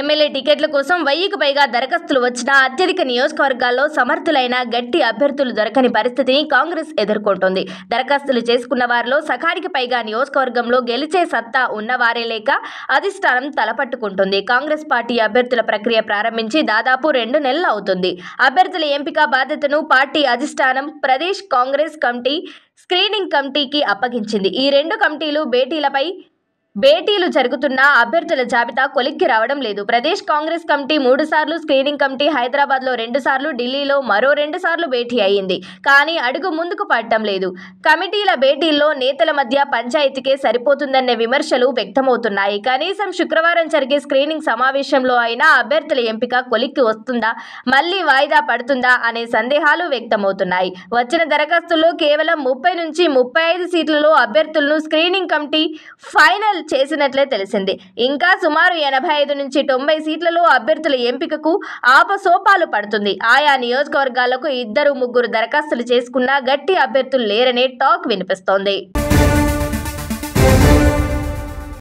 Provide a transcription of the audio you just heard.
MLA టికెట్ల కోసం వెయ్యికి పైగా దరఖాస్తులు వచ్చినా అత్యధిక నియోజకవర్గాల్లో సమర్థులైన గట్టి అభ్యర్థులు దొరకని పరిస్థితిని కాంగ్రెస్ ఎదుర్కొంటోంది దరఖాస్తులు చేసుకున్న వారిలో సకానికి పైగా నియోజకవర్గంలో గెలిచే సత్తా ఉన్నవారే లేక అధిష్టానం తలపట్టుకుంటుంది కాంగ్రెస్ పార్టీ అభ్యర్థుల ప్రక్రియ ప్రారంభించి దాదాపు రెండు నెలలు అవుతుంది అభ్యర్థుల ఎంపిక బాధ్యతను పార్టీ అధిష్టానం ప్రదేశ్ కాంగ్రెస్ కమిటీ స్క్రీనింగ్ కమిటీకి అప్పగించింది ఈ రెండు కమిటీలు భేటీలపై భేటీలు జరుగుతున్నా అభ్యర్థుల జాబితా కొలిక్కి రావడం లేదు ప్రదేశ్ కాంగ్రెస్ కమిటీ మూడు సార్లు స్క్రీనింగ్ కమిటీ హైదరాబాద్ లో రెండు సార్లు ఢిల్లీలో మరో రెండు సార్లు భేటీ అయింది కానీ అడుగు ముందుకు పడటం లేదు కమిటీల భేటీల్లో నేతల మధ్య పంచాయతీకే సరిపోతుందనే విమర్శలు వ్యక్తమవుతున్నాయి కనీసం శుక్రవారం జరిగే స్క్రీనింగ్ సమావేశంలో అయినా అభ్యర్థుల ఎంపిక కొలిక్కి వస్తుందా మళ్లీ వాయిదా పడుతుందా అనే సందేహాలు వ్యక్తమవుతున్నాయి వచ్చిన దరఖాస్తుల్లో కేవలం ముప్పై నుంచి ముప్పై ఐదు సీట్లలో అభ్యర్థులను స్క్రీనింగ్ కమిటీ ఫైనల్ చేసినట్లే తెలిసింది ఇంకా సుమారు ఎనభై ఐదు నుంచి తొంభై సీట్లలో అభ్యర్థుల ఎంపికకు ఆపసోపాలు పడుతుంది ఆయా నియోజకవర్గాలకు ఇద్దరు ముగ్గురు దరఖాస్తులు చేసుకున్నా గట్టి అభ్యర్థులు లేరనే టాక్ వినిపిస్తోంది